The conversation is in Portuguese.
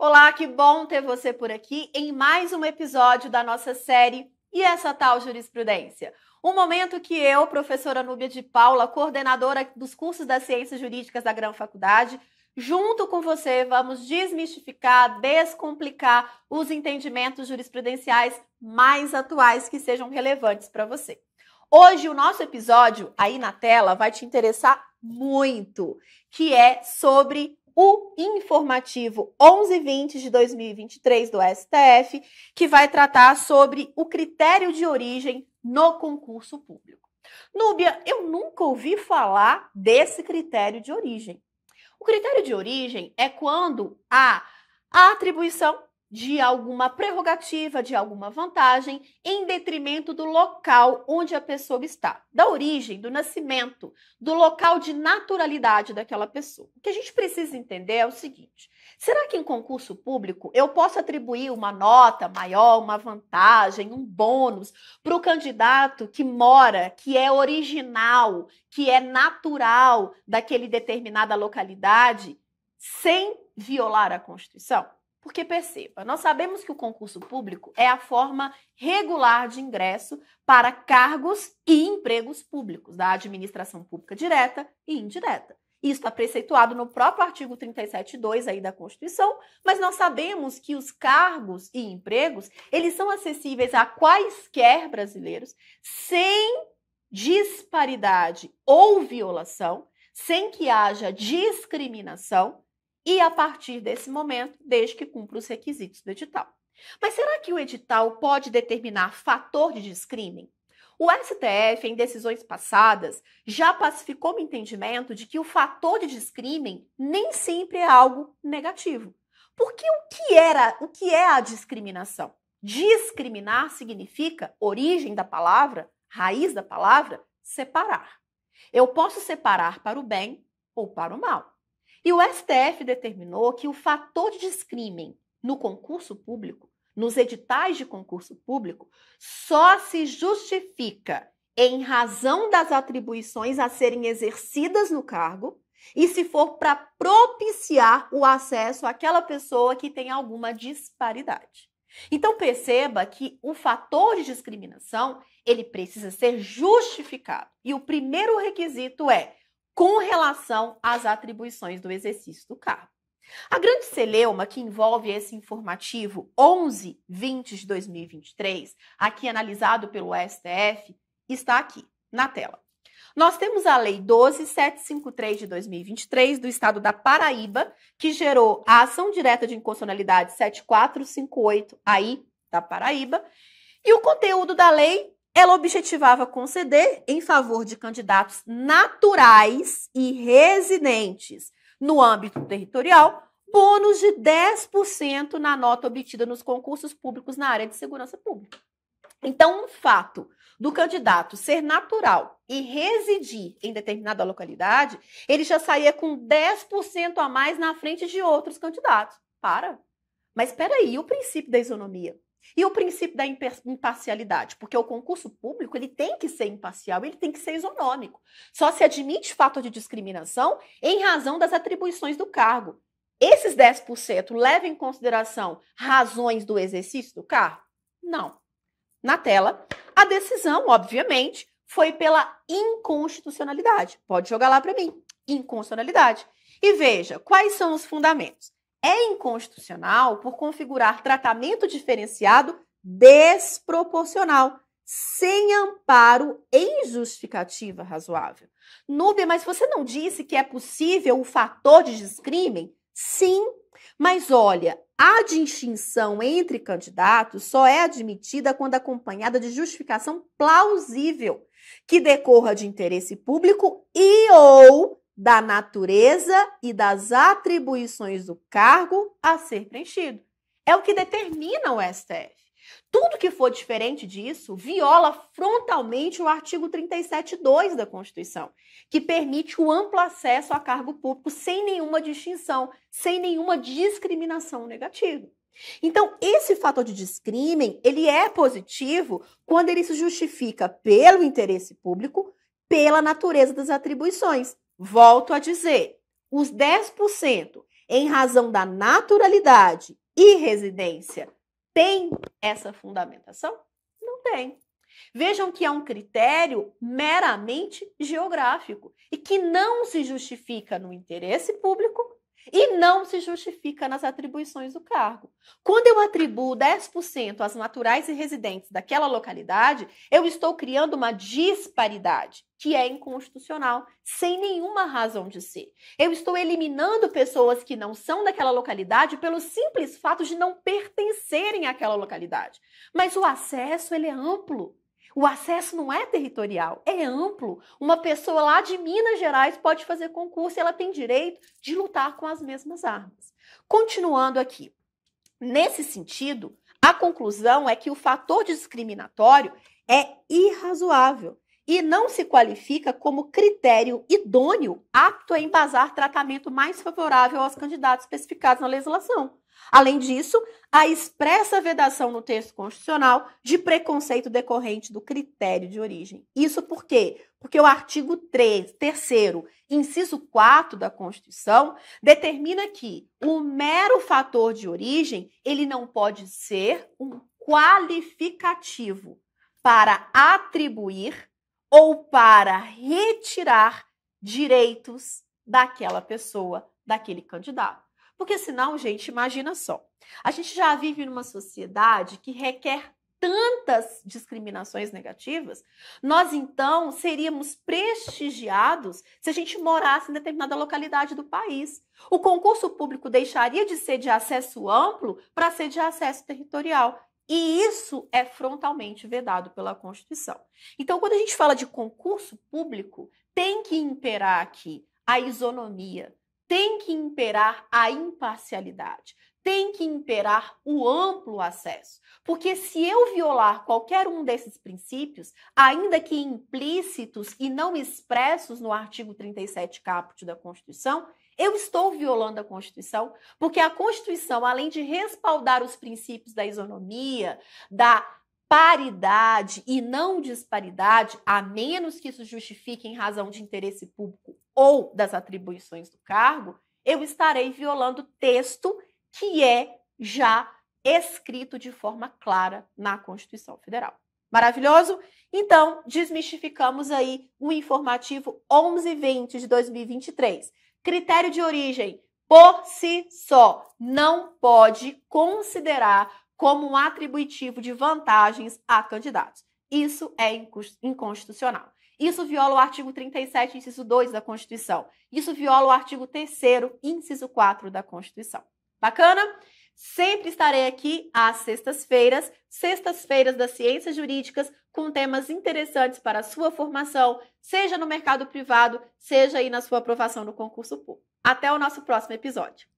Olá, que bom ter você por aqui em mais um episódio da nossa série E essa tal jurisprudência? Um momento que eu, professora Núbia de Paula, coordenadora dos cursos das ciências jurídicas da Gran Faculdade, junto com você, vamos desmistificar, descomplicar os entendimentos jurisprudenciais mais atuais que sejam relevantes para você. Hoje o nosso episódio aí na tela vai te interessar muito, que é sobre o informativo 1120 de 2023 do STF, que vai tratar sobre o critério de origem no concurso público. Núbia, eu nunca ouvi falar desse critério de origem. O critério de origem é quando há a atribuição de alguma prerrogativa, de alguma vantagem, em detrimento do local onde a pessoa está, da origem, do nascimento, do local de naturalidade daquela pessoa. O que a gente precisa entender é o seguinte: será que em concurso público eu posso atribuir uma nota maior, uma vantagem, um bônus para o candidato que mora, que é original, que é natural daquele determinada localidade, sem violar a Constituição? Porque perceba, nós sabemos que o concurso público é a forma regular de ingresso para cargos e empregos públicos da administração pública direta e indireta. Isso está preceituado no próprio artigo 37.2 aí da Constituição, mas nós sabemos que os cargos e empregos, eles são acessíveis a quaisquer brasileiros sem disparidade ou violação, sem que haja discriminação e a partir desse momento, desde que cumpra os requisitos do edital. Mas será que o edital pode determinar fator de descrime? O STF, em decisões passadas, já pacificou o entendimento de que o fator de descrime nem sempre é algo negativo. Porque o que era, o que é a discriminação? Discriminar significa origem da palavra, raiz da palavra, separar. Eu posso separar para o bem ou para o mal. E o STF determinou que o fator de descrime no concurso público, nos editais de concurso público, só se justifica em razão das atribuições a serem exercidas no cargo e se for para propiciar o acesso àquela pessoa que tem alguma disparidade. Então perceba que o fator de discriminação, ele precisa ser justificado. E o primeiro requisito é com relação às atribuições do exercício do cargo. A grande celeuma que envolve esse informativo 1120 de 2023, aqui analisado pelo STF, está aqui na tela. Nós temos a Lei 12753 de 2023 do Estado da Paraíba, que gerou a ação direta de inconstitucionalidade 7458 aí da Paraíba, e o conteúdo da lei ela objetivava conceder em favor de candidatos naturais e residentes no âmbito territorial bônus de 10% na nota obtida nos concursos públicos na área de segurança pública. Então, um fato do candidato ser natural e residir em determinada localidade, ele já saía com 10% a mais na frente de outros candidatos. Para. Mas espera aí, o princípio da isonomia. E o princípio da imparcialidade, porque o concurso público ele tem que ser imparcial, ele tem que ser isonômico. Só se admite fato de discriminação em razão das atribuições do cargo. Esses 10% levam em consideração razões do exercício do cargo? Não. Na tela, a decisão, obviamente, foi pela inconstitucionalidade. Pode jogar lá para mim. Inconstitucionalidade. E veja quais são os fundamentos é inconstitucional por configurar tratamento diferenciado desproporcional, sem amparo em justificativa razoável. Núbia, mas você não disse que é possível o fator de descrime? Sim, mas olha, a distinção entre candidatos só é admitida quando acompanhada de justificação plausível, que decorra de interesse público e ou da natureza e das atribuições do cargo a ser preenchido. É o que determina o STF. Tudo que for diferente disso viola frontalmente o artigo 37.2 da Constituição, que permite o amplo acesso a cargo público sem nenhuma distinção, sem nenhuma discriminação negativa. Então, esse fator de discrimen, ele é positivo quando ele se justifica pelo interesse público, pela natureza das atribuições. Volto a dizer, os 10%, em razão da naturalidade e residência, tem essa fundamentação? Não tem. Vejam que é um critério meramente geográfico e que não se justifica no interesse público e não se justifica nas atribuições do cargo. Quando eu atribuo 10% às naturais e residentes daquela localidade, eu estou criando uma disparidade que é inconstitucional, sem nenhuma razão de ser. Eu estou eliminando pessoas que não são daquela localidade pelo simples fato de não pertencerem àquela localidade. Mas o acesso ele é amplo. O acesso não é territorial, é amplo. Uma pessoa lá de Minas Gerais pode fazer concurso e ela tem direito de lutar com as mesmas armas. Continuando aqui. Nesse sentido, a conclusão é que o fator discriminatório é irrazoável e não se qualifica como critério idôneo apto a embasar tratamento mais favorável aos candidatos especificados na legislação. Além disso, a expressa vedação no texto constitucional de preconceito decorrente do critério de origem. Isso por quê? Porque o artigo 3, terceiro, inciso 4 da Constituição determina que o mero fator de origem, ele não pode ser um qualificativo para atribuir ou para retirar direitos daquela pessoa, daquele candidato. Porque senão, gente, imagina só. A gente já vive numa sociedade que requer tantas discriminações negativas, nós então seríamos prestigiados se a gente morasse em determinada localidade do país. O concurso público deixaria de ser de acesso amplo para ser de acesso territorial. E isso é frontalmente vedado pela Constituição. Então, quando a gente fala de concurso público, tem que imperar aqui a isonomia, tem que imperar a imparcialidade, tem que imperar o amplo acesso. Porque se eu violar qualquer um desses princípios, ainda que implícitos e não expressos no artigo 37 caput da Constituição, eu estou violando a Constituição, porque a Constituição, além de respaldar os princípios da isonomia, da paridade e não disparidade, a menos que isso justifique em razão de interesse público ou das atribuições do cargo, eu estarei violando texto que é já escrito de forma clara na Constituição Federal. Maravilhoso? Então, desmistificamos aí o informativo 1120 de 2023. Critério de origem por si só não pode considerar como um atributivo de vantagens a candidatos. Isso é inconstitucional. Isso viola o artigo 37, inciso 2 da Constituição. Isso viola o artigo 3 inciso 4 da Constituição. Bacana? Sempre estarei aqui às sextas-feiras, sextas-feiras das ciências jurídicas, com temas interessantes para a sua formação, seja no mercado privado, seja aí na sua aprovação no concurso público. Até o nosso próximo episódio.